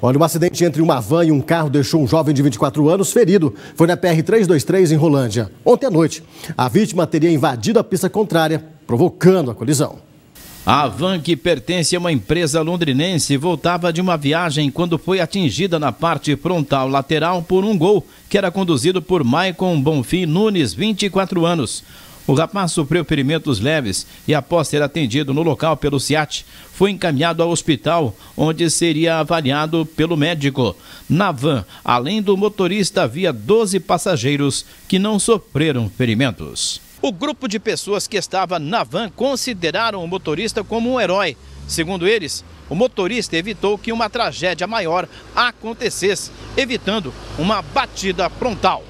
Olha, um acidente entre uma van e um carro deixou um jovem de 24 anos ferido. Foi na PR-323, em Rolândia. Ontem à noite, a vítima teria invadido a pista contrária, provocando a colisão. A van que pertence a uma empresa londrinense voltava de uma viagem quando foi atingida na parte frontal lateral por um gol que era conduzido por Maicon Bonfim Nunes, 24 anos. O rapaz sofreu ferimentos leves e, após ser atendido no local pelo CIAT, foi encaminhado ao hospital, onde seria avaliado pelo médico. Na van, além do motorista, havia 12 passageiros que não sofreram ferimentos. O grupo de pessoas que estava na van consideraram o motorista como um herói. Segundo eles, o motorista evitou que uma tragédia maior acontecesse, evitando uma batida frontal.